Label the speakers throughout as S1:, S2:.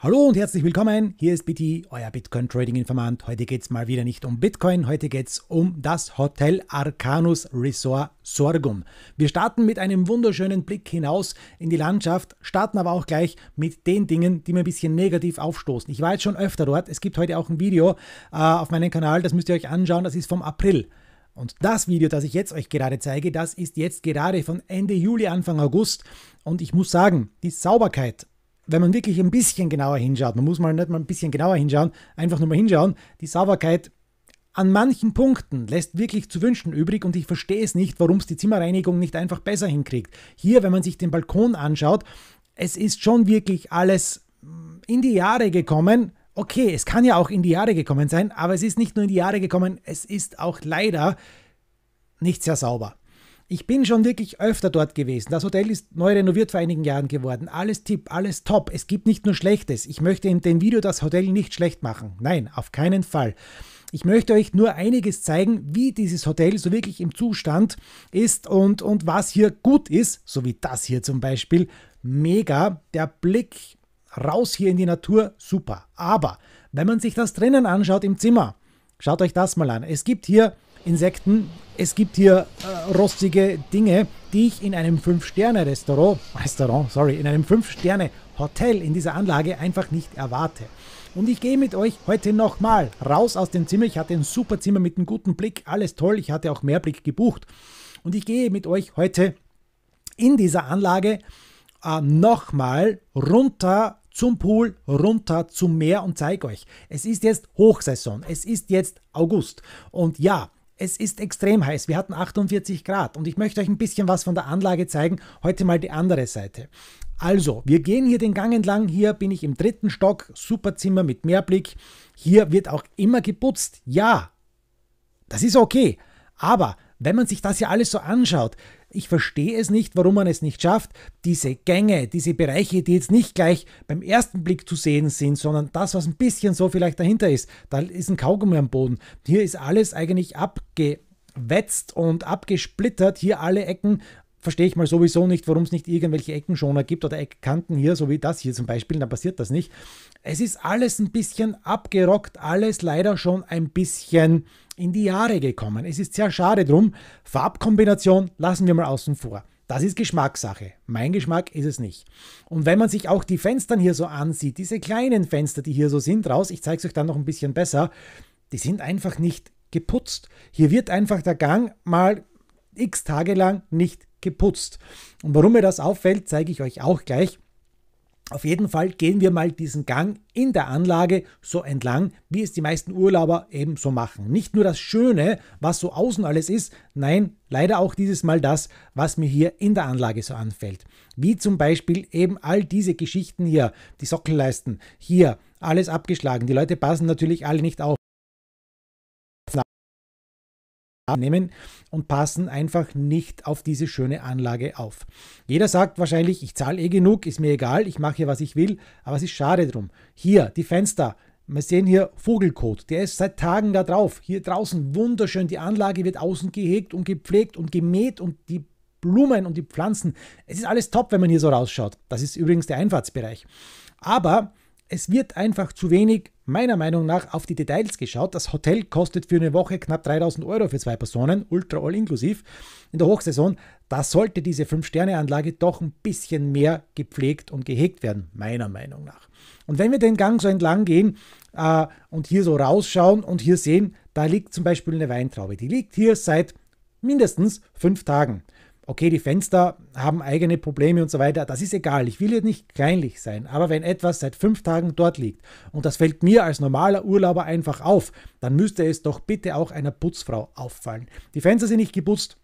S1: Hallo und herzlich willkommen. Hier ist Bitty, euer Bitcoin Trading Informant. Heute geht es mal wieder nicht um Bitcoin, heute geht es um das Hotel Arcanus Resort Sorgum. Wir starten mit einem wunderschönen Blick hinaus in die Landschaft, starten aber auch gleich mit den Dingen, die mir ein bisschen negativ aufstoßen. Ich war jetzt schon öfter dort. Es gibt heute auch ein Video äh, auf meinem Kanal, das müsst ihr euch anschauen. Das ist vom April. Und das Video, das ich jetzt euch gerade zeige, das ist jetzt gerade von Ende Juli, Anfang August. Und ich muss sagen, die Sauberkeit wenn man wirklich ein bisschen genauer hinschaut, man muss mal nicht mal ein bisschen genauer hinschauen, einfach nur mal hinschauen, die Sauberkeit an manchen Punkten lässt wirklich zu wünschen übrig und ich verstehe es nicht, warum es die Zimmerreinigung nicht einfach besser hinkriegt. Hier, wenn man sich den Balkon anschaut, es ist schon wirklich alles in die Jahre gekommen. Okay, es kann ja auch in die Jahre gekommen sein, aber es ist nicht nur in die Jahre gekommen, es ist auch leider nicht sehr sauber. Ich bin schon wirklich öfter dort gewesen. Das Hotel ist neu renoviert vor einigen Jahren geworden. Alles tipp, alles top. Es gibt nicht nur Schlechtes. Ich möchte in dem Video das Hotel nicht schlecht machen. Nein, auf keinen Fall. Ich möchte euch nur einiges zeigen, wie dieses Hotel so wirklich im Zustand ist und, und was hier gut ist, so wie das hier zum Beispiel. Mega, der Blick raus hier in die Natur, super. Aber wenn man sich das drinnen anschaut im Zimmer, schaut euch das mal an. Es gibt hier Insekten, es gibt hier äh, rostige Dinge, die ich in einem 5-Sterne-Restaurant, Restaurant, sorry, in einem 5-Sterne-Hotel in dieser Anlage einfach nicht erwarte. Und ich gehe mit euch heute nochmal raus aus dem Zimmer. Ich hatte ein super Zimmer mit einem guten Blick, alles toll. Ich hatte auch mehr Blick gebucht. Und ich gehe mit euch heute in dieser Anlage äh, nochmal runter zum Pool, runter zum Meer und zeige euch. Es ist jetzt Hochsaison, es ist jetzt August. Und ja, es ist extrem heiß. Wir hatten 48 Grad und ich möchte euch ein bisschen was von der Anlage zeigen. Heute mal die andere Seite. Also, wir gehen hier den Gang entlang. Hier bin ich im dritten Stock, super Zimmer mit Mehrblick. Hier wird auch immer geputzt. Ja, das ist okay. Aber wenn man sich das ja alles so anschaut, ich verstehe es nicht, warum man es nicht schafft, diese Gänge, diese Bereiche, die jetzt nicht gleich beim ersten Blick zu sehen sind, sondern das, was ein bisschen so vielleicht dahinter ist. Da ist ein Kaugummi am Boden. Hier ist alles eigentlich abgewetzt und abgesplittert, hier alle Ecken verstehe ich mal sowieso nicht, warum es nicht irgendwelche Eckenschoner gibt oder Eckkanten hier, so wie das hier zum Beispiel, dann passiert das nicht. Es ist alles ein bisschen abgerockt, alles leider schon ein bisschen in die Jahre gekommen. Es ist sehr schade drum. Farbkombination lassen wir mal außen vor. Das ist Geschmackssache. Mein Geschmack ist es nicht. Und wenn man sich auch die Fenstern hier so ansieht, diese kleinen Fenster, die hier so sind, raus, ich zeige es euch dann noch ein bisschen besser, die sind einfach nicht geputzt. Hier wird einfach der Gang mal x Tage lang nicht geputzt. Und warum mir das auffällt, zeige ich euch auch gleich. Auf jeden Fall gehen wir mal diesen Gang in der Anlage so entlang, wie es die meisten Urlauber eben so machen. Nicht nur das Schöne, was so außen alles ist, nein, leider auch dieses Mal das, was mir hier in der Anlage so anfällt. Wie zum Beispiel eben all diese Geschichten hier, die Sockelleisten, hier, alles abgeschlagen. Die Leute passen natürlich alle nicht auf nehmen und passen einfach nicht auf diese schöne Anlage auf. Jeder sagt wahrscheinlich, ich zahle eh genug, ist mir egal, ich mache hier, was ich will, aber es ist schade drum. Hier, die Fenster. Wir sehen hier Vogelkot, der ist seit Tagen da drauf. Hier draußen wunderschön, die Anlage wird außen gehegt und gepflegt und gemäht und die Blumen und die Pflanzen. Es ist alles top, wenn man hier so rausschaut. Das ist übrigens der Einfahrtsbereich. Aber es wird einfach zu wenig, meiner Meinung nach, auf die Details geschaut. Das Hotel kostet für eine Woche knapp 3000 Euro für zwei Personen, ultra all inklusiv. In der Hochsaison, da sollte diese 5-Sterne-Anlage doch ein bisschen mehr gepflegt und gehegt werden, meiner Meinung nach. Und wenn wir den Gang so entlang gehen äh, und hier so rausschauen und hier sehen, da liegt zum Beispiel eine Weintraube. Die liegt hier seit mindestens fünf Tagen okay, die Fenster haben eigene Probleme und so weiter, das ist egal. Ich will jetzt nicht kleinlich sein, aber wenn etwas seit fünf Tagen dort liegt und das fällt mir als normaler Urlauber einfach auf, dann müsste es doch bitte auch einer Putzfrau auffallen. Die Fenster sind nicht geputzt.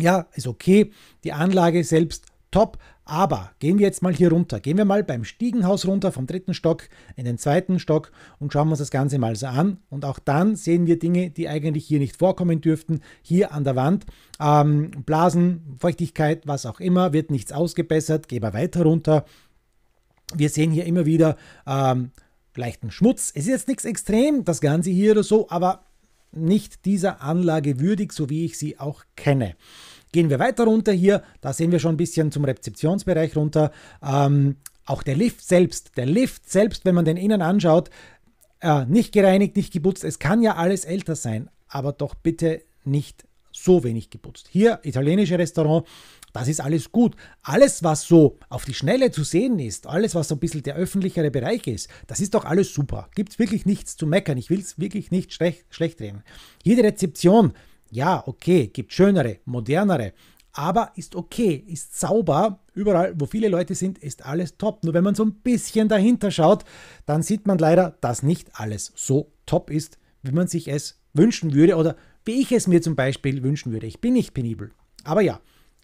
S1: Ja, ist okay. Die Anlage selbst top. Aber gehen wir jetzt mal hier runter. Gehen wir mal beim Stiegenhaus runter vom dritten Stock in den zweiten Stock und schauen uns das Ganze mal so an. Und auch dann sehen wir Dinge, die eigentlich hier nicht vorkommen dürften. Hier an der Wand ähm, Blasen, Feuchtigkeit, was auch immer, wird nichts ausgebessert. Gehen wir weiter runter. Wir sehen hier immer wieder ähm, leichten Schmutz. Es ist jetzt nichts extrem, das Ganze hier oder so, aber nicht dieser Anlage würdig, so wie ich sie auch kenne. Gehen wir weiter runter hier, da sehen wir schon ein bisschen zum Rezeptionsbereich runter. Ähm, auch der Lift selbst, der Lift selbst, wenn man den innen anschaut, äh, nicht gereinigt, nicht geputzt, es kann ja alles älter sein, aber doch bitte nicht so wenig geputzt. Hier, italienische Restaurant, das ist alles gut. Alles, was so auf die Schnelle zu sehen ist, alles, was so ein bisschen der öffentlichere Bereich ist, das ist doch alles super. Gibt es wirklich nichts zu meckern. Ich will es wirklich nicht schlecht, schlecht reden. Jede Rezeption, ja, okay, gibt schönere, modernere, aber ist okay, ist sauber. Überall, wo viele Leute sind, ist alles top. Nur wenn man so ein bisschen dahinter schaut, dann sieht man leider, dass nicht alles so top ist, wie man sich es wünschen würde oder wie ich es mir zum Beispiel wünschen würde. Ich bin nicht penibel. Aber ja,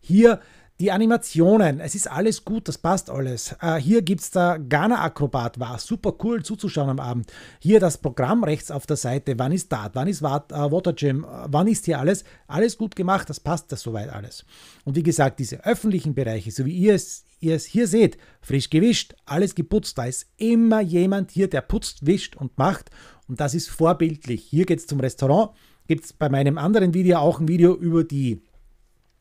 S1: hier die Animationen, es ist alles gut, das passt alles. Äh, hier gibt es da Ghana Akrobat, war super cool zuzuschauen am Abend. Hier das Programm rechts auf der Seite, wann ist Dart, wann ist Wat, äh, Water Gym, äh, wann ist hier alles. Alles gut gemacht, das passt das soweit alles. Und wie gesagt, diese öffentlichen Bereiche, so wie ihr es, ihr es hier seht, frisch gewischt, alles geputzt, da ist immer jemand hier, der putzt, wischt und macht. Und das ist vorbildlich. Hier geht es zum Restaurant, gibt es bei meinem anderen Video auch ein Video über, die,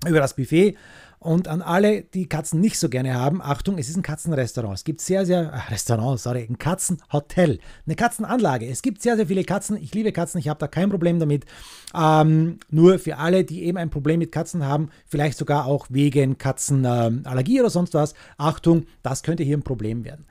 S1: über das Buffet. Und an alle, die Katzen nicht so gerne haben, Achtung, es ist ein Katzenrestaurant. Es gibt sehr, sehr, äh, Restaurant, sorry, ein Katzenhotel, eine Katzenanlage. Es gibt sehr, sehr viele Katzen. Ich liebe Katzen, ich habe da kein Problem damit. Ähm, nur für alle, die eben ein Problem mit Katzen haben, vielleicht sogar auch wegen Katzenallergie ähm, oder sonst was, Achtung, das könnte hier ein Problem werden.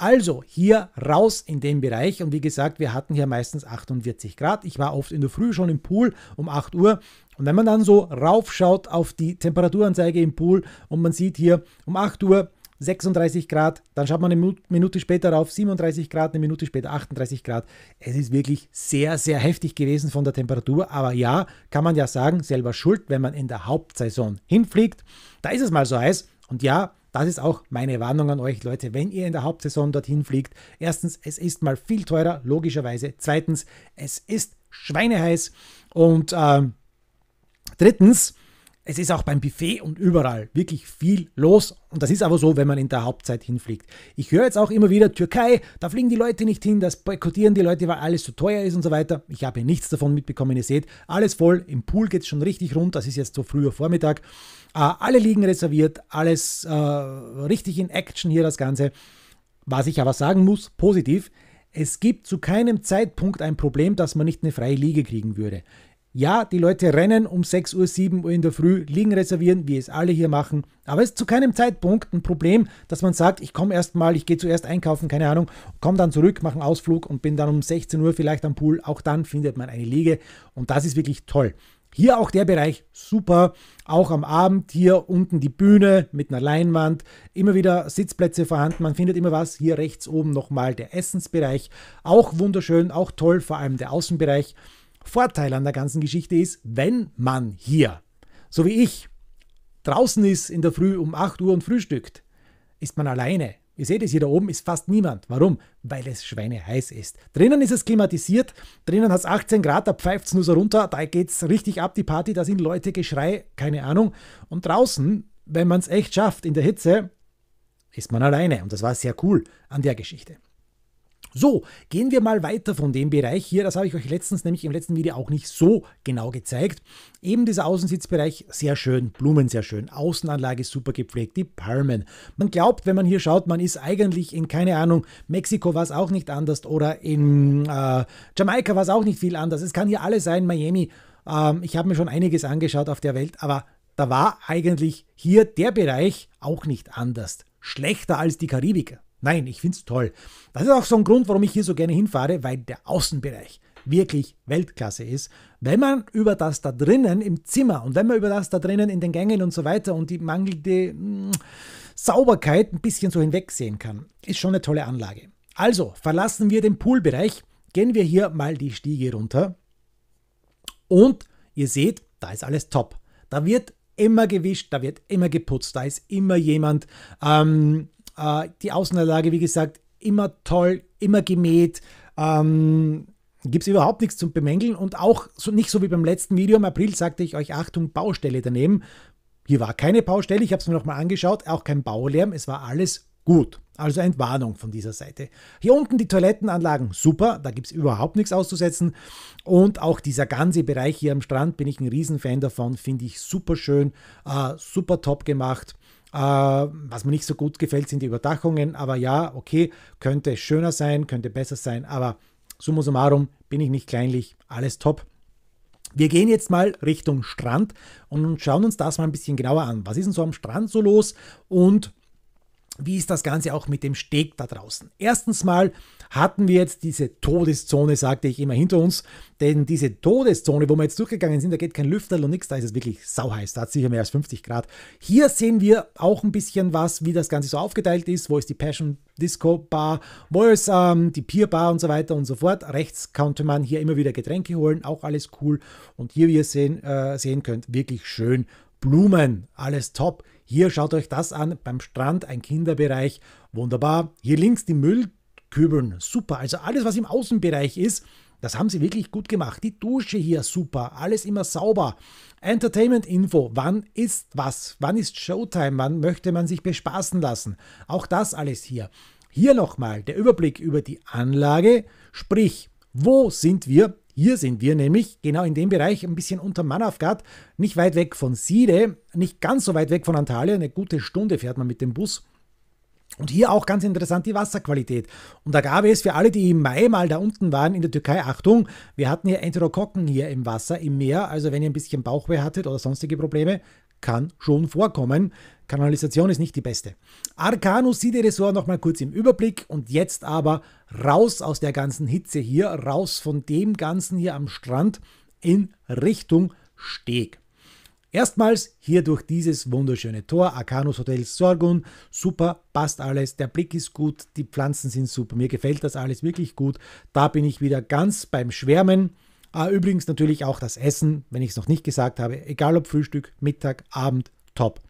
S1: Also hier raus in den Bereich und wie gesagt, wir hatten hier meistens 48 Grad. Ich war oft in der Früh schon im Pool um 8 Uhr und wenn man dann so raufschaut auf die Temperaturanzeige im Pool und man sieht hier um 8 Uhr 36 Grad, dann schaut man eine Minute später auf 37 Grad, eine Minute später 38 Grad. Es ist wirklich sehr, sehr heftig gewesen von der Temperatur, aber ja, kann man ja sagen, selber schuld, wenn man in der Hauptsaison hinfliegt. Da ist es mal so heiß und ja, das ist auch meine Warnung an euch, Leute, wenn ihr in der Hauptsaison dorthin fliegt. Erstens, es ist mal viel teurer, logischerweise. Zweitens, es ist schweineheiß. Und ähm, drittens, es ist auch beim Buffet und überall wirklich viel los. Und das ist aber so, wenn man in der Hauptzeit hinfliegt. Ich höre jetzt auch immer wieder, Türkei, da fliegen die Leute nicht hin, das boykottieren die Leute, weil alles zu so teuer ist und so weiter. Ich habe hier nichts davon mitbekommen, ihr seht, alles voll, im Pool geht es schon richtig rund, das ist jetzt so früher Vormittag. Äh, alle liegen reserviert, alles äh, richtig in Action hier das Ganze. Was ich aber sagen muss, positiv, es gibt zu keinem Zeitpunkt ein Problem, dass man nicht eine freie Liege kriegen würde. Ja, die Leute rennen um 6 Uhr, 7 Uhr in der Früh, liegen reservieren, wie es alle hier machen. Aber es ist zu keinem Zeitpunkt ein Problem, dass man sagt, ich komme erst mal, ich gehe zuerst einkaufen, keine Ahnung, komme dann zurück, mache einen Ausflug und bin dann um 16 Uhr vielleicht am Pool. Auch dann findet man eine Liege und das ist wirklich toll. Hier auch der Bereich super, auch am Abend hier unten die Bühne mit einer Leinwand, immer wieder Sitzplätze vorhanden, man findet immer was. Hier rechts oben nochmal der Essensbereich, auch wunderschön, auch toll, vor allem der Außenbereich. Vorteil an der ganzen Geschichte ist, wenn man hier, so wie ich, draußen ist in der Früh um 8 Uhr und frühstückt, ist man alleine. Ihr seht es, hier da oben ist fast niemand. Warum? Weil es schweineheiß ist. Drinnen ist es klimatisiert, drinnen hat es 18 Grad, da pfeift es nur so runter, da geht es richtig ab, die Party, da sind Leute, Geschrei, keine Ahnung. Und draußen, wenn man es echt schafft, in der Hitze, ist man alleine. Und das war sehr cool an der Geschichte. So, gehen wir mal weiter von dem Bereich hier. Das habe ich euch letztens, nämlich im letzten Video auch nicht so genau gezeigt. Eben dieser Außensitzbereich, sehr schön, Blumen sehr schön, Außenanlage super gepflegt, die Palmen. Man glaubt, wenn man hier schaut, man ist eigentlich in, keine Ahnung, Mexiko war es auch nicht anders oder in äh, Jamaika war es auch nicht viel anders. Es kann hier alles sein, Miami. Ähm, ich habe mir schon einiges angeschaut auf der Welt, aber da war eigentlich hier der Bereich auch nicht anders. Schlechter als die Karibik. Nein, ich finde es toll. Das ist auch so ein Grund, warum ich hier so gerne hinfahre, weil der Außenbereich wirklich Weltklasse ist. Wenn man über das da drinnen im Zimmer und wenn man über das da drinnen in den Gängen und so weiter und die mangelnde hm, Sauberkeit ein bisschen so hinwegsehen kann, ist schon eine tolle Anlage. Also verlassen wir den Poolbereich, gehen wir hier mal die Stiege runter und ihr seht, da ist alles top. Da wird immer gewischt, da wird immer geputzt, da ist immer jemand. Ähm, äh, die Außenanlage, wie gesagt, immer toll, immer gemäht. Ähm, Gibt es überhaupt nichts zum Bemängeln und auch so, nicht so wie beim letzten Video im April sagte ich euch, Achtung, Baustelle daneben. Hier war keine Baustelle, ich habe es mir nochmal angeschaut, auch kein Baulärm, es war alles gut. Also Entwarnung von dieser Seite. Hier unten die Toilettenanlagen, super, da gibt es überhaupt nichts auszusetzen. Und auch dieser ganze Bereich hier am Strand bin ich ein Riesenfan davon, finde ich super schön, äh, super top gemacht. Äh, was mir nicht so gut gefällt, sind die Überdachungen. Aber ja, okay, könnte schöner sein, könnte besser sein. Aber summa summarum bin ich nicht kleinlich. Alles top. Wir gehen jetzt mal Richtung Strand und schauen uns das mal ein bisschen genauer an. Was ist denn so am Strand so los und wie ist das Ganze auch mit dem Steg da draußen? Erstens mal hatten wir jetzt diese Todeszone, sagte ich immer hinter uns, denn diese Todeszone, wo wir jetzt durchgegangen sind, da geht kein Lüfter und nichts, da ist es wirklich sauheiß, da hat es sicher mehr als 50 Grad. Hier sehen wir auch ein bisschen was, wie das Ganze so aufgeteilt ist, wo ist die Passion Disco Bar, wo ist ähm, die Pier Bar und so weiter und so fort. Rechts konnte man hier immer wieder Getränke holen, auch alles cool. Und hier, wie ihr sehen, äh, sehen könnt, wirklich schön Blumen, alles top. Hier schaut euch das an, beim Strand ein Kinderbereich, wunderbar. Hier links die Müllkübeln, super. Also alles, was im Außenbereich ist, das haben sie wirklich gut gemacht. Die Dusche hier super, alles immer sauber. Entertainment Info, wann ist was? Wann ist Showtime? Wann möchte man sich bespaßen lassen? Auch das alles hier. Hier nochmal der Überblick über die Anlage, sprich, wo sind wir hier sind wir nämlich genau in dem Bereich, ein bisschen unter Manavgat, nicht weit weg von Side, nicht ganz so weit weg von Antalya, eine gute Stunde fährt man mit dem Bus. Und hier auch ganz interessant die Wasserqualität. Und da gab es für alle, die im Mai mal da unten waren in der Türkei, Achtung, wir hatten hier Enterokokken hier im Wasser, im Meer. Also wenn ihr ein bisschen Bauchweh hattet oder sonstige Probleme, kann schon vorkommen. Kanalisation ist nicht die beste. Arcanus sieht Ressort nochmal kurz im Überblick und jetzt aber raus aus der ganzen Hitze hier, raus von dem Ganzen hier am Strand in Richtung Steg. Erstmals hier durch dieses wunderschöne Tor, Arcanus Hotel Sorgun, super, passt alles, der Blick ist gut, die Pflanzen sind super, mir gefällt das alles wirklich gut, da bin ich wieder ganz beim Schwärmen. Ah, übrigens natürlich auch das Essen, wenn ich es noch nicht gesagt habe, egal ob Frühstück, Mittag, Abend, top.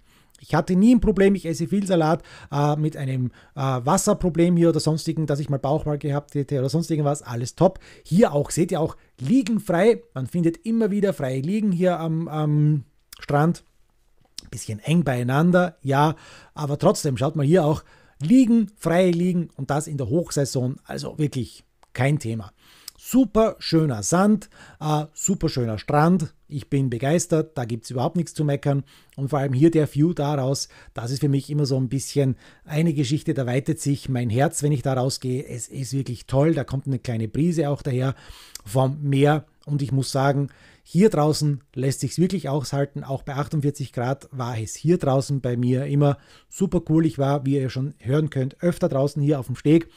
S1: Ich hatte nie ein Problem, ich esse viel Salat äh, mit einem äh, Wasserproblem hier oder sonstigen, dass ich mal Bauchmal gehabt hätte oder sonstigen was, alles top. Hier auch, seht ihr auch, liegen frei, man findet immer wieder freie Liegen hier am, am Strand. Bisschen eng beieinander, ja, aber trotzdem, schaut mal hier auch, liegen, freie Liegen und das in der Hochsaison, also wirklich kein Thema. Super schöner Sand, äh, super schöner Strand. Ich bin begeistert, da gibt es überhaupt nichts zu meckern. Und vor allem hier der View daraus, das ist für mich immer so ein bisschen eine Geschichte, da weitet sich mein Herz, wenn ich da rausgehe. Es ist wirklich toll, da kommt eine kleine Brise auch daher vom Meer. Und ich muss sagen, hier draußen lässt sich's wirklich aushalten. Auch bei 48 Grad war es hier draußen bei mir immer super cool. Ich war, wie ihr schon hören könnt, öfter draußen hier auf dem Steg.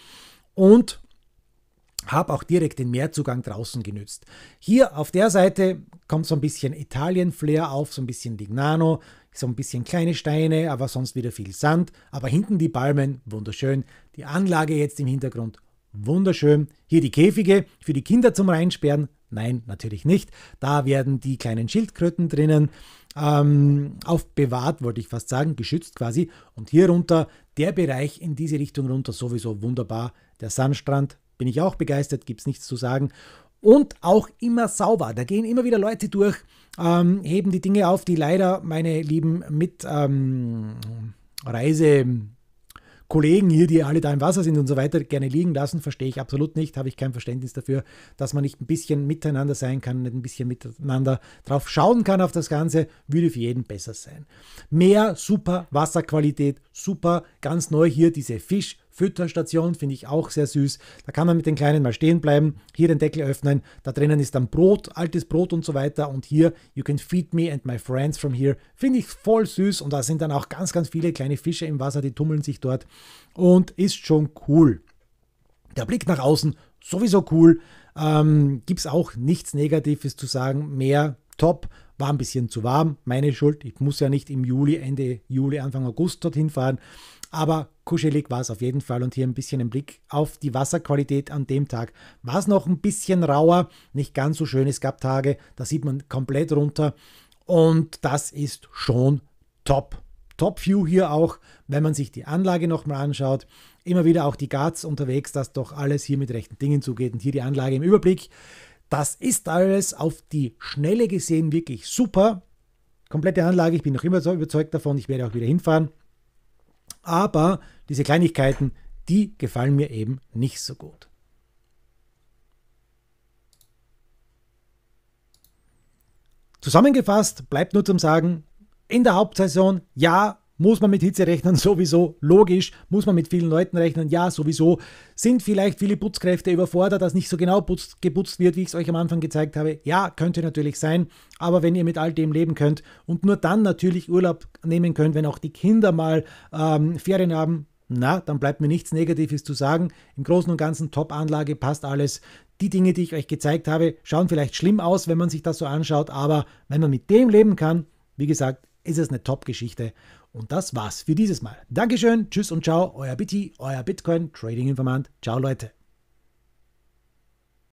S1: Und habe auch direkt den Meerzugang draußen genützt. Hier auf der Seite kommt so ein bisschen Italien-Flair auf, so ein bisschen Lignano, so ein bisschen kleine Steine, aber sonst wieder viel Sand. Aber hinten die Palmen, wunderschön. Die Anlage jetzt im Hintergrund, wunderschön. Hier die Käfige für die Kinder zum Reinsperren. Nein, natürlich nicht. Da werden die kleinen Schildkröten drinnen ähm, aufbewahrt, wollte ich fast sagen, geschützt quasi. Und hier runter der Bereich in diese Richtung runter sowieso wunderbar. Der Sandstrand, bin ich auch begeistert, gibt es nichts zu sagen. Und auch immer sauber. Da gehen immer wieder Leute durch, ähm, heben die Dinge auf, die leider meine lieben Mitreisekollegen ähm, hier, die alle da im Wasser sind und so weiter, gerne liegen lassen, verstehe ich absolut nicht, habe ich kein Verständnis dafür, dass man nicht ein bisschen miteinander sein kann, nicht ein bisschen miteinander drauf schauen kann auf das Ganze, würde für jeden besser sein. Mehr super Wasserqualität, super, ganz neu hier diese Fisch Fütterstation, finde ich auch sehr süß. Da kann man mit den Kleinen mal stehen bleiben, hier den Deckel öffnen, da drinnen ist dann Brot, altes Brot und so weiter und hier, you can feed me and my friends from here, finde ich voll süß und da sind dann auch ganz, ganz viele kleine Fische im Wasser, die tummeln sich dort und ist schon cool. Der Blick nach außen, sowieso cool. Ähm, Gibt es auch nichts Negatives zu sagen. Mehr top. War ein bisschen zu warm, meine Schuld. Ich muss ja nicht im Juli, Ende Juli, Anfang August dorthin fahren. Aber kuschelig war es auf jeden Fall und hier ein bisschen ein Blick auf die Wasserqualität an dem Tag. War es noch ein bisschen rauer, nicht ganz so schön. Es gab Tage, da sieht man komplett runter und das ist schon top. Top View hier auch, wenn man sich die Anlage nochmal anschaut. Immer wieder auch die Guards unterwegs, dass doch alles hier mit rechten Dingen zugeht und hier die Anlage im Überblick. Das ist alles auf die Schnelle gesehen wirklich super. Komplette Anlage, ich bin noch immer so überzeugt davon, ich werde auch wieder hinfahren. Aber diese Kleinigkeiten, die gefallen mir eben nicht so gut. Zusammengefasst bleibt nur zum Sagen, in der Hauptsaison ja, muss man mit Hitze rechnen? Sowieso. Logisch. Muss man mit vielen Leuten rechnen? Ja, sowieso. Sind vielleicht viele Putzkräfte überfordert, dass nicht so genau putzt, geputzt wird, wie ich es euch am Anfang gezeigt habe? Ja, könnte natürlich sein. Aber wenn ihr mit all dem leben könnt und nur dann natürlich Urlaub nehmen könnt, wenn auch die Kinder mal ähm, Ferien haben, na, dann bleibt mir nichts Negatives zu sagen. Im Großen und Ganzen Top-Anlage, passt alles. Die Dinge, die ich euch gezeigt habe, schauen vielleicht schlimm aus, wenn man sich das so anschaut, aber wenn man mit dem leben kann, wie gesagt, ist es eine Top-Geschichte. Und das war's für dieses Mal. Dankeschön, tschüss und ciao, euer Bitti, euer Bitcoin Trading Informant. Ciao Leute.